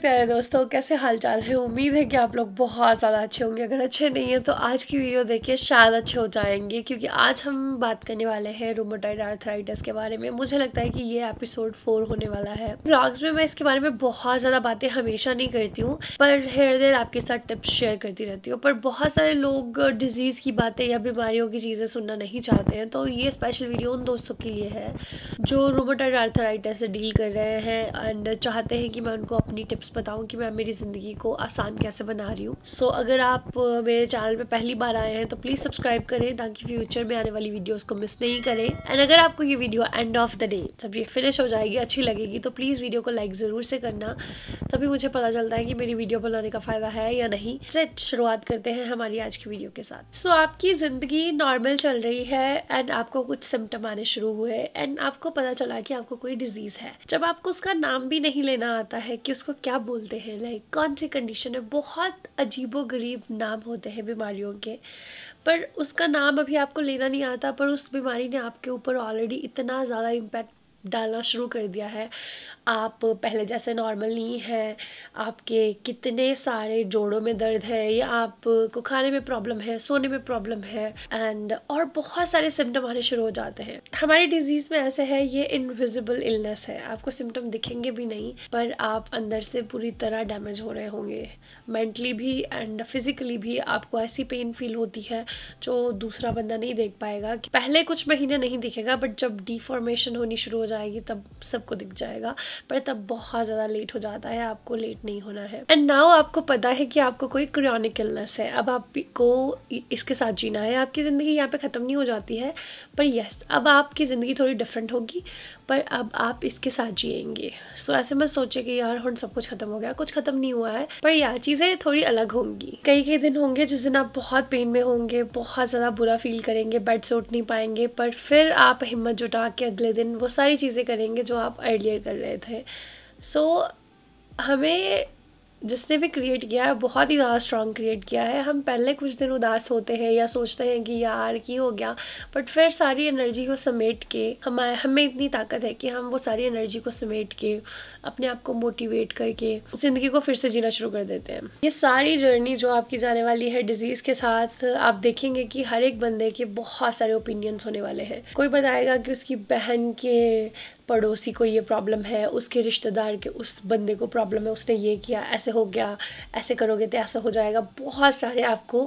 प्यारे दोस्तों कैसे हाल चाल है उम्मीद है कि आप लोग बहुत ज़्यादा अच्छे होंगे अगर अच्छे नहीं हैं तो आज की वीडियो देखिए शायद अच्छे हो जाएंगे क्योंकि आज हम बात करने वाले हैं रोमोटाइड आर्थराइटिस के बारे में मुझे लगता है कि ये एपिसोड फोर होने वाला है ब्लॉग्स में मैं इसके बारे में बहुत ज़्यादा बातें हमेशा नहीं करती हूँ पर हेयर देर आपके साथ टिप्स शेयर करती रहती हूँ पर बहुत सारे लोग डिजीज़ की बातें या बीमारियों की चीज़ें सुनना नहीं चाहते हैं तो ये स्पेशल वीडियो उन दोस्तों के लिए है जो रोमोटाइड आर्थराइटिस से डील कर रहे हैं एंड चाहते हैं कि मैं उनको अपनी टिप्स टिप्स बताऊं कि मैं मेरी ज़िंदगी को आसान कैसे बना रही हूँ सो so, अगर आप मेरे चैनल पे पहली बार आए हैं तो प्लीज़ सब्सक्राइब करें ताकि फ्यूचर में आने वाली वीडियोज़ को मिस नहीं करें एंड अगर आपको ये video end of the day जब ये फिनिश हो जाएगी अच्छी लगेगी तो प्लीज़ वीडियो को लाइक ज़रूर से करना तभी मुझे पता चलता है कि मेरी वीडियो बनाने का फ़ायदा है या नहीं सेट शुरुआत करते हैं हमारी आज की वीडियो के साथ सो so, आपकी ज़िंदगी नॉर्मल चल रही है एंड आपको कुछ सिम्टम आने शुरू हुए एंड आपको पता चला कि आपको कोई डिजीज़ है जब आपको उसका नाम भी नहीं लेना आता है कि उसको क्या बोलते हैं लाइक कौन से कंडीशन है बहुत अजीबो गरीब नाम होते हैं बीमारियों के पर उसका नाम अभी आपको लेना नहीं आता पर उस बीमारी ने आपके ऊपर ऑलरेडी इतना ज़्यादा इम्पैक्ट डालना शुरू कर दिया है आप पहले जैसे नॉर्मल नहीं हैं आपके कितने सारे जोड़ों में दर्द है या आपको खाने में प्रॉब्लम है सोने में प्रॉब्लम है एंड और बहुत सारे सिम्टम आने शुरू हो जाते हैं हमारी डिजीज़ में ऐसे है ये इनविजिबल इलनेस है आपको सिम्टम दिखेंगे भी नहीं पर आप अंदर से पूरी तरह डैमेज हो रहे होंगे मेंटली भी एंड फिजिकली भी आपको ऐसी पेन फील होती है जो दूसरा बंदा नहीं देख पाएगा पहले कुछ महीने नहीं दिखेगा बट जब डिफॉर्मेशन होनी शुरू हो जाएगी तब सबको दिख जाएगा पर तब बहुत ज़्यादा लेट हो जाता है आपको लेट नहीं होना है एंड नाउ आपको पता है कि आपको कोई क्रॉनिक इलनेस है अब आपको इसके साथ जीना है आपकी ज़िंदगी यहाँ पे ख़त्म नहीं हो जाती है पर यस अब आपकी ज़िंदगी थोड़ी डिफरेंट होगी पर अब आप इसके साथ जिएंगे सो so, ऐसे मैं सोचे कि यार हम सब कुछ खत्म हो गया कुछ खत्म नहीं हुआ है पर यार चीज़ें थोड़ी अलग होंगी कई कई दिन होंगे जिस दिन आप बहुत पेन में होंगे बहुत ज़्यादा बुरा फील करेंगे बेड से उठ नहीं पाएंगे पर फिर आप हिम्मत जुटा के अगले दिन वो सारी चीज़ें करेंगे जो आप अर्लियर कर रहे थे सो so, हमें जिसने भी क्रिएट किया है बहुत ही ज़्यादा स्ट्रॉन्ग क्रिएट किया है हम पहले कुछ दिन उदास होते हैं या सोचते हैं कि यार की हो गया बट फिर सारी एनर्जी को समेट के हमारे हमें इतनी ताकत है कि हम वो सारी एनर्जी को समेट के अपने आप को मोटिवेट करके ज़िंदगी को फिर से जीना शुरू कर देते हैं ये सारी जर्नी जो आपकी जाने वाली है डिजीज़ के साथ आप देखेंगे कि हर एक बंदे के बहुत सारे ओपिनियंस होने वाले हैं कोई बताएगा कि उसकी बहन के पड़ोसी को ये प्रॉब्लम है उसके रिश्तेदार के उस बंदे को प्रॉब्लम है उसने ये किया ऐसे हो गया ऐसे करोगे तो ऐसा हो जाएगा बहुत सारे आपको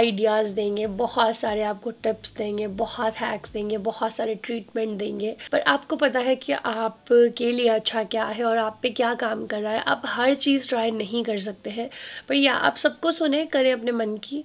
आइडियाज़ देंगे बहुत सारे आपको टिप्स देंगे बहुत हैक्स देंगे बहुत सारे ट्रीटमेंट देंगे पर आपको पता है कि आपके लिए अच्छा क्या है और आप पे क्या काम कर रहा है आप हर चीज़ ट्राई नहीं कर सकते हैं पर या आप सबको सुने करें अपने मन की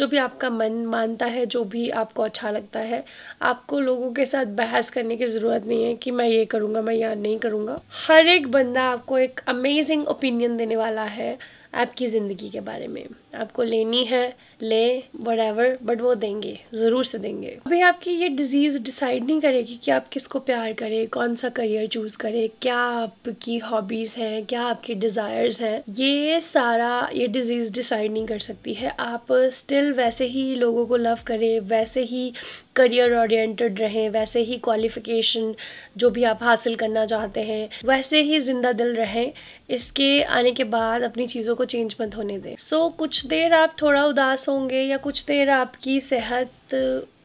जो भी आपका मन मानता है जो भी आपको अच्छा लगता है आपको लोगों के साथ बहस करने की ज़रूरत नहीं है कि मैं ये करूँगा मैं यहाँ नहीं करूँगा हर एक बंदा आपको एक अमेजिंग ओपिनियन देने वाला है आपकी ज़िंदगी के बारे में आपको लेनी है ले वट एवर बट वो देंगे ज़रूर से देंगे अभी आपकी ये डिज़ीज़ डिसाइड नहीं करेगी कि आप किसको प्यार करें कौन सा करियर चूज़ करें क्या आपकी हॉबीज़ हैं क्या आपकी डिज़ायर्स हैं ये सारा ये डिज़ीज़ डिसाइड नहीं कर सकती है आप स्टिल वैसे ही लोगों को लव करें वैसे ही करियर ओरिएंटेड रहें वैसे ही क्वालिफिकेशन जो भी आप हासिल करना चाहते हैं वैसे ही जिंदा दिल रहें इसके आने के बाद अपनी चीज़ों को चेंज मत होने दें सो so, कुछ देर आप थोड़ा उदास होंगे या कुछ देर आपकी सेहत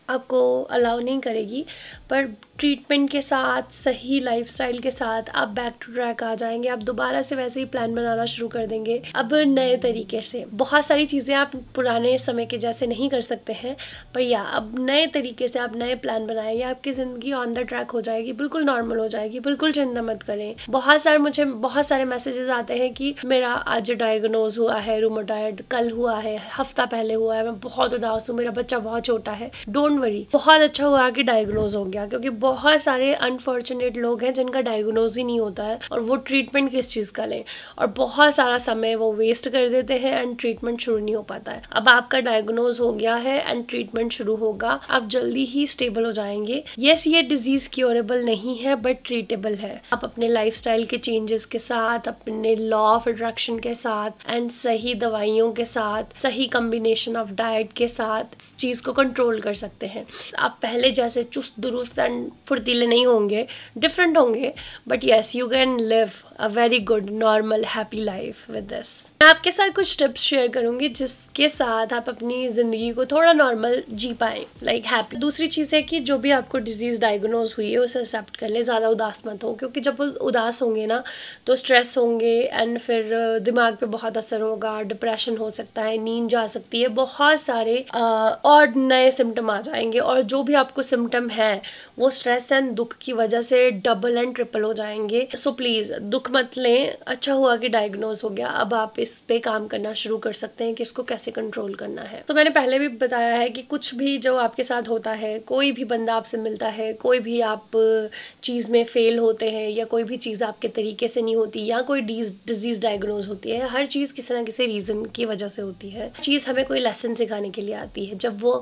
आपको अलाउ नहीं करेगी पर ट्रीटमेंट के साथ सही लाइफस्टाइल के साथ आप बैक टू ट्रैक आ जाएंगे आप दोबारा से वैसे ही प्लान बनाना शुरू कर देंगे अब नए तरीके से बहुत सारी चीज़ें आप पुराने समय के जैसे नहीं कर सकते हैं पर या अब नए तरीके से आप नए प्लान बनाएंगे आपकी ज़िंदगी ऑन द ट्रैक हो जाएगी बिल्कुल नॉर्मल हो जाएगी बिल्कुल चिंता मत करें बहुत सारे मुझे बहुत सारे मैसेजेस आते हैं कि मेरा आज डायग्नोज हुआ है रूमोटाइड कल हुआ है हफ्ता पहले हुआ है मैं बहुत उदास हूँ मेरा बच्चा बहुत छोटा है डोंट वरी बहुत अच्छा हुआ कि डायग्नोज हो गया किया क्योंकि बहुत सारे अनफॉर्चुनेट लोग हैं जिनका डायग्नोज ही नहीं होता है और वो ट्रीटमेंट किस चीज़ का लें और बहुत सारा समय वो वेस्ट कर देते हैं एंड ट्रीटमेंट शुरू नहीं हो पाता है अब आपका डायग्नोज हो गया है एंड ट्रीटमेंट शुरू होगा आप जल्दी ही स्टेबल हो जाएंगे येस ये डिजीज क्योरेबल नहीं है बट ट्रीटेबल है आप अपने लाइफ के चेंजेस के साथ अपने लॉ ऑफ अट्रैक्शन के साथ एंड सही दवाइयों के साथ सही कम्बिनेशन ऑफ डाइट के साथ चीज़ को कंट्रोल कर सकते हैं आप पहले जैसे चुस्त दुरुस्त एंड फुर्तीले नहीं होंगे डिफरेंट होंगे but yes you can live a very good normal happy life with this मैं आपके साथ कुछ टिप्स शेयर करूंगी जिसके साथ आप अपनी ज़िंदगी को थोड़ा नॉर्मल जी पाएँ लाइक हैप्पी दूसरी चीज़ है कि जो भी आपको डिजीज़ डायग्नोज हुई है उसे एक्सेप्ट कर लें ज़्यादा उदास मत हो क्योंकि जब वो उदास होंगे ना तो स्ट्रेस होंगे एंड फिर uh, दिमाग पे बहुत असर होगा डिप्रेशन हो सकता है नींद जा सकती है बहुत सारे uh, और नए सिम्टम आ जाएंगे और जो भी आपको सिम्टम है वो स्ट्रेस एंड दुख की वजह से डबल एंड ट्रिपल हो जाएंगे सो so, प्लीज़ दुख मत लें अच्छा हुआ कि डायग्नोज हो गया अब आप इस पे काम करना शुरू कर सकते हैं कि इसको कैसे कंट्रोल करना है तो मैंने पहले भी बताया है कि कुछ भी जो आपके साथ होता है कोई भी बंदा आपसे मिलता है कोई भी आप चीज़ में फेल होते हैं या कोई भी चीज़ आपके तरीके से नहीं होती या कोई डिजीज़ डायग्नोज होती है हर चीज़ किसी ना किसी रीज़न की वजह से होती है चीज़ हमें कोई लेसन सिखाने के लिए आती है जब वो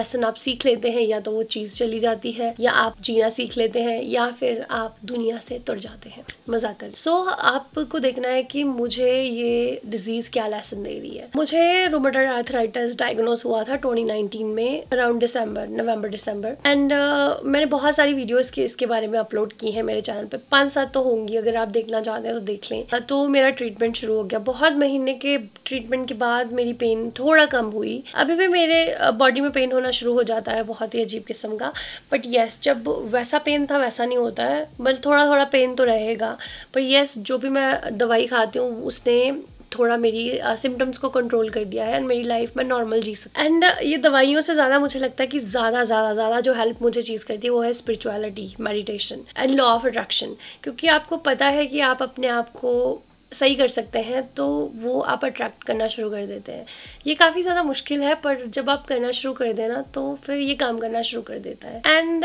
लेसन आप सीख लेते हैं या तो वो चीज़ चली जाती है या आप जीना सीख लेते हैं या फिर आप दुनिया से तुर जाते हैं मजाक कर सो सो तो so, आपको देखना है कि मुझे ये डिजीज क्या लेसन दे रही है मुझे रोमोटर आर्थराइटिस डायग्नोस हुआ था 2019 में अराउंड दिसंबर नवंबर दिसंबर एंड uh, मैंने बहुत सारी वीडियोस के इसके बारे में अपलोड की है मेरे चैनल पे पांच सात तो होंगी अगर आप देखना चाहते हैं तो देख लें uh, तो मेरा ट्रीटमेंट शुरू हो गया बहुत महीने के ट्रीटमेंट के बाद मेरी पेन थोड़ा कम हुई अभी भी मेरे बॉडी uh, में पेन होना शुरू हो जाता है बहुत ही अजीब किस्म का बट येस जब वैसा पेन था वैसा नहीं होता है बल थोड़ा थोड़ा पेन तो रहेगा पर यस जो भी मैं दवाई खाती हूँ उसने थोड़ा मेरी सिम्टम्स uh, को कंट्रोल कर दिया है एंड मेरी लाइफ में नॉर्मल जी सकती एंड uh, ये दवाइयों से ज़्यादा मुझे लगता है कि ज़्यादा ज़्यादा ज़्यादा जो हेल्प मुझे चीज़ करती है वो है spirituality meditation and law of attraction क्योंकि आपको पता है कि आप अपने आप को सही कर सकते हैं तो वो आप अट्रैक्ट करना शुरू कर देते हैं ये काफ़ी ज़्यादा मुश्किल है पर जब आप करना शुरू कर देना तो फिर ये काम करना शुरू कर देता है एंड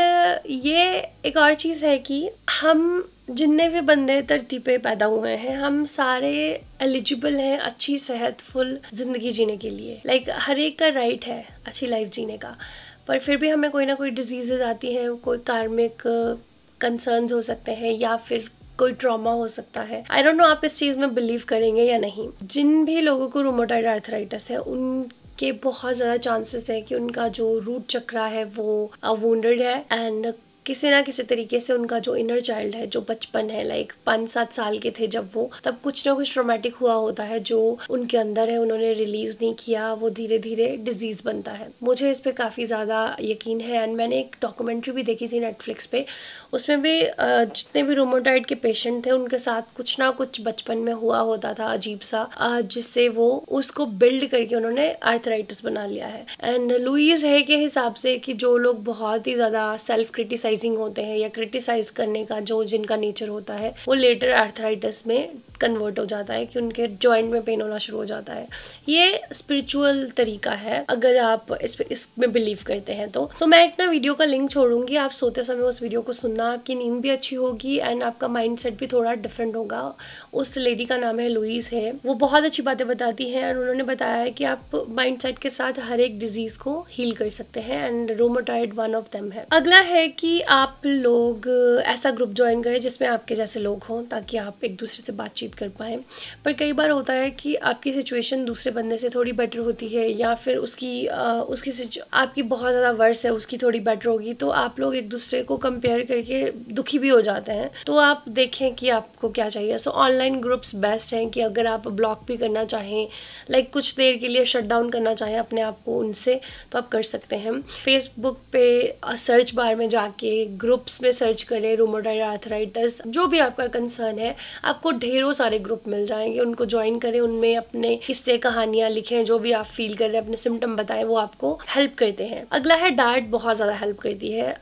ये एक और चीज़ है कि हम जितने भी बंदे धरती पे पैदा हुए हैं हम सारे एलिजिबल हैं अच्छी सेहतफुल ज़िंदगी जीने के लिए लाइक like, हर एक का राइट है अच्छी लाइफ जीने का पर फिर भी हमें कोई ना कोई डिजीज़ आती हैं कोई कार्मिक कंसर्न्स हो सकते हैं या फिर कोई ट्रॉमा हो सकता है आई डोंट नो आप इस चीज़ में बिलीव करेंगे या नहीं जिन भी लोगों को रोमोटाइड आर्थराइटिस है उन के बहुत ज़्यादा चांसेस है कि उनका जो रूट चक्रा है वो वेंडेड uh, है एंड किसी ना किसी तरीके से उनका जो इनर चाइल्ड है जो बचपन है लाइक पाँच सात साल के थे जब वो तब कुछ ना कुछ ट्रोमेटिक हुआ होता है जो उनके अंदर है उन्होंने रिलीज नहीं किया वो धीरे धीरे डिजीज बनता है मुझे इस पर काफ़ी ज़्यादा यकीन है एंड मैंने एक डॉक्यूमेंट्री भी देखी थी नेटफ्लिक्स पे उसमें भी जितने भी रोमोटाइड के पेशेंट थे उनके साथ कुछ ना कुछ बचपन में हुआ होता था अजीब सा जिससे वो उसको बिल्ड करके उन्होंने आर्थराइटिस बना लिया है एंड लुईज है के हिसाब से कि जो लोग बहुत ही ज़्यादा सेल्फ क्रिटिसाइज क्रिटिसाइजिंग होते हैं या क्रिटिसाइज करने का जो जिनका नेचर होता है वो लेटर आर्थराइटिस में कन्वर्ट हो जाता है कि उनके जॉइंट में पेन होना शुरू हो जाता है ये स्पिरिचुअल तरीका है अगर आप इस इसमें बिलीव करते हैं तो तो मैं एक ना वीडियो का लिंक छोड़ूंगी आप सोते समय उस वीडियो को सुनना आपकी नींद भी अच्छी होगी एंड आपका माइंड भी थोड़ा डिफरेंट होगा उस लेडी का नाम है लुईस है वो बहुत अच्छी बातें बताती हैं एंड उन्होंने बताया है कि आप माइंड के साथ हर एक डिजीज को हील कर सकते हैं एंड रोमोटाइड वन ऑफ देम है अगला है कि आप लोग ऐसा ग्रुप ज्वाइन करें जिसमें आपके जैसे लोग हों ताकि आप एक दूसरे से बातचीत बातचीत कर पाएँ पर कई बार होता है कि आपकी सिचुएशन दूसरे बंदे से थोड़ी बेटर होती है या फिर उसकी आ, उसकी आपकी बहुत ज़्यादा वर्स है उसकी थोड़ी बेटर होगी तो आप लोग एक दूसरे को कंपेयर करके दुखी भी हो जाते हैं तो आप देखें कि आपको क्या चाहिए सो ऑनलाइन ग्रुप्स बेस्ट हैं कि अगर आप ब्लॉक भी करना चाहें लाइक कुछ देर के लिए शट डाउन करना चाहें अपने आप को उनसे तो आप कर सकते हैं फेसबुक पे सर्च बार में जाके ग्रुप्स में सर्च करें रोमोडाइड आर्थराइटस जो भी आपका कंसर्न है आपको ढेरों सारे ग्रुप मिल जाएंगे उनको ज्वाइन करें उनमें अपने किस्से कहानियां लिखें जो भी आप फील कर रहे हैं अपने सिम्टम बताएं वो आपको हेल्प करते हैं अगला है डाइट बहुत ज़्यादा हेल्प करती है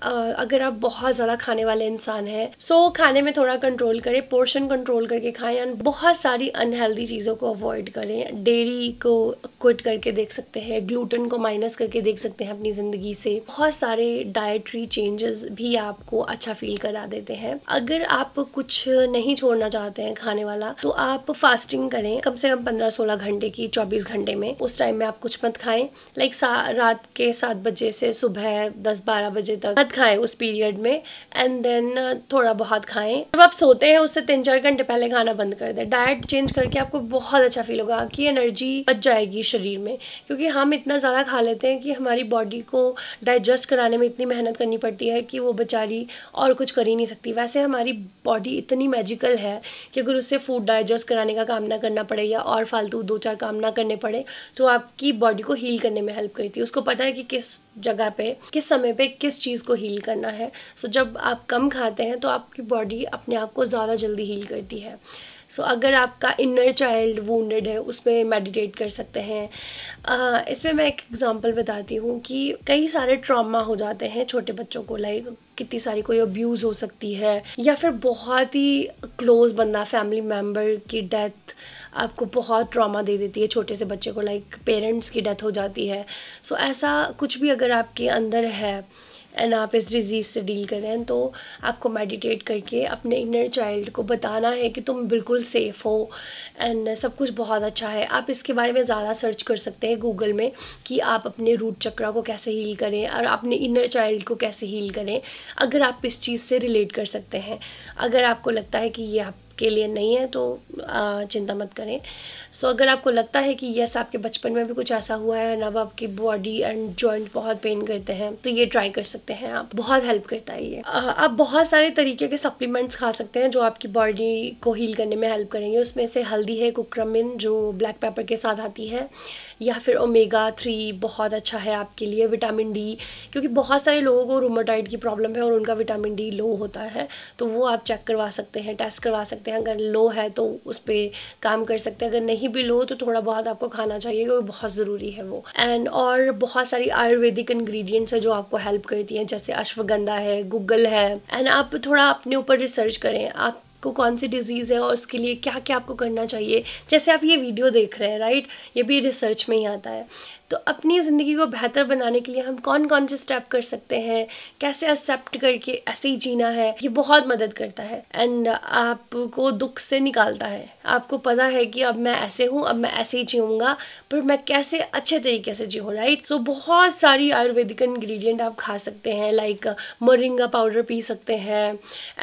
अगर आप बहुत ज़्यादा खाने वाले इंसान हैं सो खाने में थोड़ा कंट्रोल करें पोर्शन कंट्रोल करके खाएं एंड बहुत सारी अनहेल्दी चीज़ों को अवॉइड करें डेयरी को क्विट करके देख सकते हैं ग्लूटन को माइनस करके देख सकते हैं अपनी ज़िंदगी से बहुत सारे डाइटरी चेंजेस भी आपको अच्छा फील करा देते हैं अगर आप कुछ नहीं छोड़ना चाहते हैं खाने वाला वाला तो आप फास्टिंग करें कम से कम पंद्रह सोलह घंटे की चौबीस घंटे में उस टाइम में आप कुछ मत खाएं लाइक रात के सात बजे से सुबह दस बारह बजे तक मत खाएं उस पीरियड में एंड देन थोड़ा बहुत खाएं जब आप सोते हैं उससे तीन चार घंटे पहले खाना बंद कर दे डाइट चेंज करके आपको बहुत अच्छा फील होगा कि एनर्जी बच जाएगी शरीर में क्योंकि हम इतना ज़्यादा खा लेते हैं कि हमारी बॉडी को डाइजेस्ट कराने में इतनी मेहनत करनी पड़ती है कि वो बेचारी और कुछ कर ही नहीं सकती वैसे हमारी बॉडी इतनी मैजिकल है कि अगर उससे फूड फूड डाइजेस्ट कराने का काम ना करना पड़े या और फालतू दो चार काम ना करने पड़े तो आपकी बॉडी को हील करने में हेल्प करती है उसको पता है कि किस जगह पे किस समय पे किस चीज़ को हील करना है सो so, जब आप कम खाते हैं तो आपकी बॉडी अपने आप को ज़्यादा जल्दी हील करती है सो so, अगर आपका इनर चाइल्ड वूडेड है उस पर मेडिटेट कर सकते हैं uh, इसमें मैं एक एग्जांपल बताती हूँ कि कई सारे ट्रॉमा हो जाते हैं छोटे बच्चों को लाइक कितनी सारी कोई अब्यूज़ हो सकती है या फिर बहुत ही क्लोज बंदा फैमिली मेम्बर की डेथ आपको बहुत ट्रॉमा दे देती है छोटे से बच्चे को लाइक पेरेंट्स की डेथ हो जाती है सो so, ऐसा कुछ भी अगर आपके अंदर है एंड आप इस डिज़ीज़ से डील करें तो आपको मेडिटेट करके अपने इनर चाइल्ड को बताना है कि तुम बिल्कुल सेफ़ हो एंड सब कुछ बहुत अच्छा है आप इसके बारे में ज़्यादा सर्च कर सकते हैं गूगल में कि आप अपने रूट चक्रा को कैसे हील करें और अपने इनर चाइल्ड को कैसे हील करें अगर आप इस चीज़ से रिलेट कर सकते हैं अगर आपको लगता है कि ये आप के लिए नहीं है तो चिंता मत करें सो so, अगर आपको लगता है कि यस आपके बचपन में भी कुछ ऐसा हुआ है ना आपकी बॉडी एंड जॉइंट बहुत पेन करते हैं तो ये ट्राई कर सकते हैं आप बहुत हेल्प करता है ये आप बहुत सारे तरीके के सप्लीमेंट्स खा सकते हैं जो आपकी बॉडी को हील करने में हेल्प करेंगे उसमें से हल्दी है कुक्रमिन जो ब्लैक पेपर के साथ आती है या फिर ओमेगा थ्री बहुत अच्छा है आपके लिए विटामिन डी क्योंकि बहुत सारे लोगों को रोमोटाइड की प्रॉब्लम है और उनका विटामिन डी लो होता है तो वो आप चेक करवा सकते हैं टेस्ट करवा सकते हैं सकते हैं अगर लो है तो उस पर काम कर सकते हैं अगर नहीं भी लो तो थोड़ा बहुत आपको खाना चाहिए क्योंकि बहुत ज़रूरी है वो एंड और बहुत सारी आयुर्वेदिक इन्ग्रीडियंट्स है जो आपको हेल्प करती हैं जैसे अश्वगंधा है गूगल है एंड आप थोड़ा अपने ऊपर रिसर्च करें आप आपको कौन सी डिजीज़ है और उसके लिए क्या क्या आपको करना चाहिए जैसे आप ये वीडियो देख रहे हैं राइट ये भी रिसर्च में ही आता है तो अपनी ज़िंदगी को बेहतर बनाने के लिए हम कौन कौन से स्टेप कर सकते हैं कैसे एक्सेप्ट करके ऐसे ही जीना है ये बहुत मदद करता है एंड आपको दुख से निकालता है आपको पता है कि अब मैं ऐसे हूँ अब मैं ऐसे ही जीऊँगा पर मैं कैसे अच्छे तरीके से जीऊँ राइट सो बहुत सारी आयुर्वेदिक इन्ग्रीडियंट आप खा सकते हैं लाइक मोरिंगा पाउडर पी सकते हैं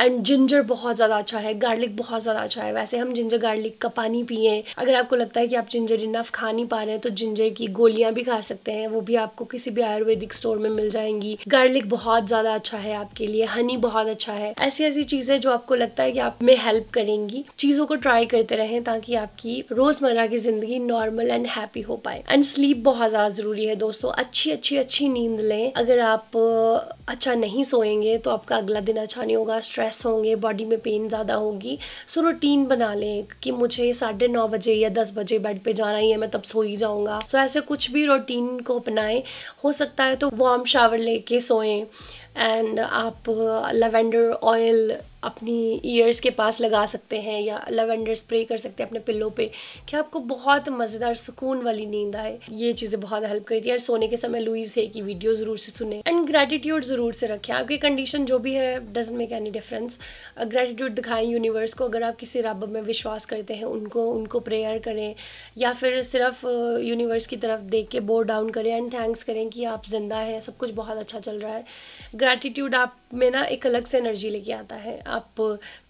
एंड जिंजर बहुत ज़्यादा अच्छा है गार्लिक बहुत ज़्यादा अच्छा है वैसे हम जिंजर गार्लिक का पानी पिए अगर आपको लगता है कि आप जिंजर इनफ खा नहीं पा रहे हैं तो जिंजर की गोलियाँ भी खा सकते हैं वो भी आपको किसी भी आयुर्वेदिक स्टोर में मिल जाएंगी गार्लिक बहुत ज़्यादा अच्छा है आपके लिए हनी बहुत अच्छा है ऐसी ऐसी चीज़ें जो आपको लगता है कि आप में हेल्प करेंगी चीज़ों को ट्राई करते रहें ताकि आपकी रोज़मर्रा की ज़िंदगी नॉर्मल एंड हैप्पी हो पाए एंड स्लीप बहुत ज़्यादा ज़रूरी है दोस्तों अच्छी अच्छी अच्छी नींद लें अगर आप अच्छा नहीं सोएंगे तो आपका अगला दिन अच्छा नहीं होगा स्ट्रेस होंगे बॉडी में पेन ज़्यादा होगी सो रूटीन बना लें कि मुझे साढ़े नौ बजे या दस बजे बेड पे जाना ही है मैं तब सो ही जाऊंगा सो ऐसे कुछ भी भी रूटीन को अपनाएं हो सकता है तो वार्म शावर लेके सोएं एंड आप लेवेंडर ऑयल अपनी ईयर्स के पास लगा सकते हैं या लेवेंडर स्प्रे कर सकते हैं अपने पिल्लों पे कि आपको बहुत मज़ेदार सुकून वाली नींद आए ये चीज़ें बहुत हेल्प करती है और सोने के समय लुईस है कि वीडियो ज़रूर से सुने एंड ग्रेटिट्यूड ज़रूर से रखें आपकी कंडीशन जो भी है doesn't make any difference gratitude दिखाएं यूनिवर्स को अगर आप किसी रब में विश्वास करते हैं उनको उनको प्रेयर करें या फिर सिर्फ यूनिवर्स की तरफ देख के बोर डाउन करें एंड थैंक्स करें कि आप ज़िंदा हैं सब कुछ बहुत अच्छा चल रहा है ग्रैटिट्यूड आप में ना एक अलग से एनर्जी लेके आता है आप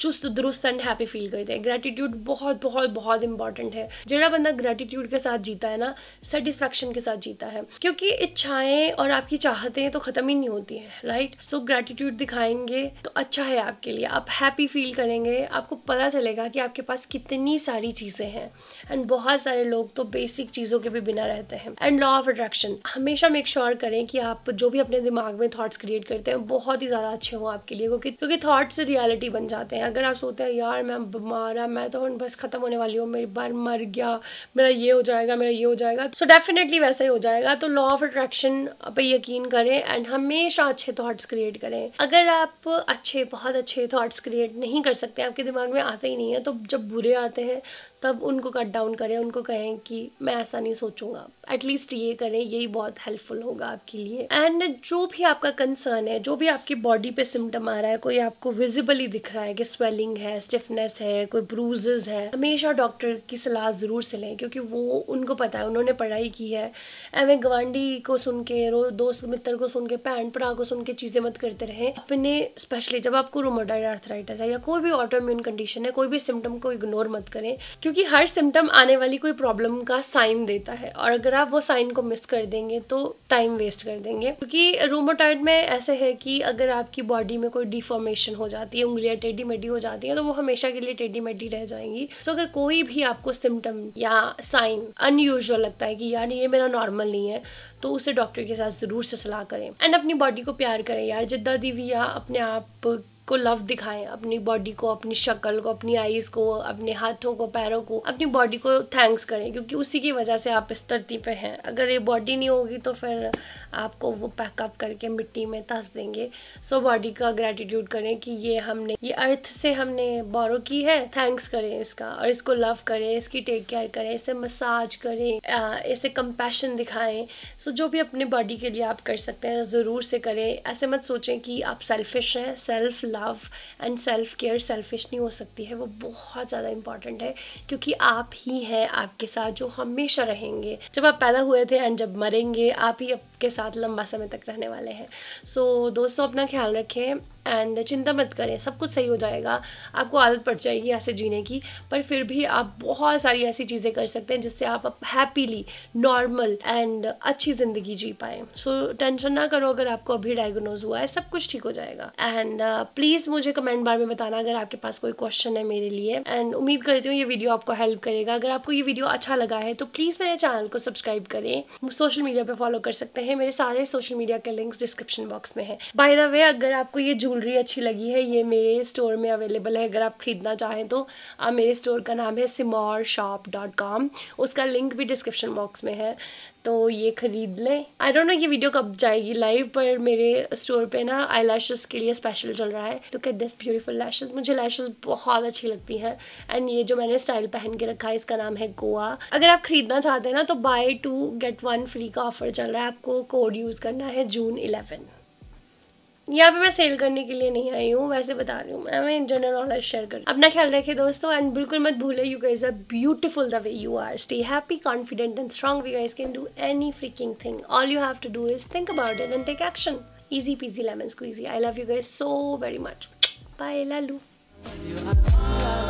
चुस्त दुरुस्त एंड हैप्पी फील करते हैं ग्रेटिट्यूड बहुत बहुत बहुत इंपॉर्टेंट है जरा बंदा ग्रेटिट्यूड के साथ जीता है ना सेटिस्फेक्शन के साथ जीता है क्योंकि इच्छाएं और आपकी चाहते हैं तो खत्म ही नहीं होती है राइट सो ग्रेटिट्यूड दिखाएंगे तो अच्छा है आपके लिए आप हैप्पी फील करेंगे आपको पता चलेगा कि आपके पास कितनी सारी चीज़ें हैं एंड बहुत सारे लोग तो बेसिक चीज़ों के भी बिना रहते हैं एंड लॉ ऑफ अट्रैक्शन हमेशा मेक श्योर करें कि आप जो भी अपने दिमाग में थॉट्स क्रिएट करते हैं बहुत ही ज़्यादा ज़्यादा अच्छे हों आपके लिए क्योंकि क्योंकि थाट्स रियलिटी बन जाते हैं अगर आप सोते हैं यार मैं बीमार है मैं तो बस ख़त्म होने वाली हूँ मेरी बार मर गया मेरा ये हो जाएगा मेरा ये हो जाएगा सो so डेफिनेटली वैसा ही हो जाएगा तो लॉ ऑफ अट्रैक्शन पे यकीन करें एंड हमेशा अच्छे थाट्स क्रिएट करें अगर आप अच्छे बहुत अच्छे थाट्स क्रिएट नहीं कर सकते आपके दिमाग में आते ही नहीं है तो जब बुरे आते हैं तब उनको कट डाउन करें उनको कहें कि मैं ऐसा नहीं सोचूंगा एटलीस्ट ये करें यही बहुत हेल्पफुल होगा आपके लिए एंड जो भी आपका कंसर्न है जो भी आपकी बॉडी पे सिम्टम आ रहा है कोई आपको विजिबली दिख रहा है कि स्वेलिंग है स्टिफनेस है कोई ब्रूजेज है हमेशा डॉक्टर की सलाह ज़रूर से लें क्योंकि वो उनको पता है उन्होंने पढ़ाई की है एवं गवांडी को सुन के रो दोस्त मित्र को सुन के भैन पड़ा को सुन के चीज़ें मत करते रहें अपने स्पेशली जब आपको रोमोडाइड आर्थराइटिस है या कोई भी ऑटोम्यून कंडीशन है कोई भी सिम्टम को इग्नोर मत करें क्योंकि क्योंकि हर सिम्टम आने वाली कोई प्रॉब्लम का साइन देता है और अगर आप वो साइन को मिस कर देंगे तो टाइम वेस्ट कर देंगे क्योंकि रूमोटाइड में ऐसे है कि अगर आपकी बॉडी में कोई डिफॉर्मेशन हो जाती है उंगलियाँ टेडी मेडी हो जाती हैं तो वो हमेशा के लिए टेडी मेडी रह जाएंगी सो अगर कोई भी आपको सिम्टम या साइन अनयूजल लगता है कि यार ये मेरा नॉर्मल नहीं है तो उसे डॉक्टर के साथ ज़रूर से सलाह करें एंड अपनी बॉडी को प्यार करें यार जिद्दा दीविया अपने आप को लव दिखाएं अपनी बॉडी को अपनी शक्ल को अपनी आईज को अपने हाथों को पैरों को अपनी बॉडी को थैंक्स करें क्योंकि उसी की वजह से आप इस धरती पे हैं अगर ये बॉडी नहीं होगी तो फिर आपको वो पैकअप करके मिट्टी में तस देंगे सो बॉडी का ग्रेटिट्यूड करें कि ये हमने ये अर्थ से हमने बोरो की है थैंक्स करें इसका और इसको लव करें इसकी टेक केयर करें इसे मसाज करें इसे कंपैशन दिखाएं सो जो भी अपने बॉडी के लिए आप कर सकते हैं ज़रूर से करें ऐसे मत सोचें कि आप सेल्फिश हैं self love and self care selfish नहीं हो सकती है वो बहुत ज़्यादा इंपॉर्टेंट है क्योंकि आप ही हैं आपके साथ जो हमेशा रहेंगे जब आप पैदा हुए थे एंड जब मरेंगे आप ही आपके साथ लंबा समय तक रहने वाले हैं सो so, दोस्तों अपना ख्याल रखें एंड चिंता मत करें सब कुछ सही हो जाएगा आपको आदत पड़ जाएगी ऐसे जीने की पर फिर भी आप बहुत सारी ऐसी चीज़ें कर सकते हैं जिससे आप हैप्पीली नॉर्मल एंड अच्छी ज़िंदगी जी पाएँ सो so, टेंशन ना करो अगर आपको अभी डायग्नोज हुआ है सब कुछ ठीक हो जाएगा एंड प्लीज़ uh, मुझे कमेंट बार में बताना अगर आपके पास कोई क्वेश्चन है मेरे लिए एंड उम्मीद करती हूँ ये वीडियो आपको हेल्प करेगा अगर आपको ये वीडियो अच्छा लगा है तो प्लीज़ मेरे चैनल को सब्सक्राइब करें सोशल मीडिया पर फॉलो कर सकते हैं हैं मेरे सारे सोशल मीडिया के लिंक्स डिस्क्रिप्शन बॉक्स में है बाय द वे अगर आपको ये ज्वेलरी अच्छी लगी है ये मेरे स्टोर में अवेलेबल है अगर आप खरीदना चाहें तो आप मेरे स्टोर का नाम है सिमौर शॉप डॉट कॉम उसका लिंक भी डिस्क्रिप्शन बॉक्स में है तो ये ख़रीद लें आई डोंट नो ये वीडियो कब जाएगी लाइव पर मेरे स्टोर पे ना आई लैशेज़ के लिए स्पेशल चल रहा है look at this beautiful lashes मुझे लैशेज़ बहुत अच्छी लगती हैं एंड ये जो मैंने स्टाइल पहन के रखा है इसका नाम है गोवा अगर आप ख़रीदना चाहते हैं ना तो buy two get one free का ऑफर चल रहा है आपको कोड यूज़ करना है जून इलेवन यहाँ पे मैं सेल करने के लिए नहीं आई हूँ वैसे बता रही हूँ मैं इन जनरल नॉलेज शेयर कर अपना ख्याल रखे दोस्तों एंड बिल्कुल मत भूले you guys are beautiful the way you are stay happy confident and strong we guys can do any freaking thing all you have to do is think about it and take action easy peasy lemon squeezy I love you guys so very much bye Lalu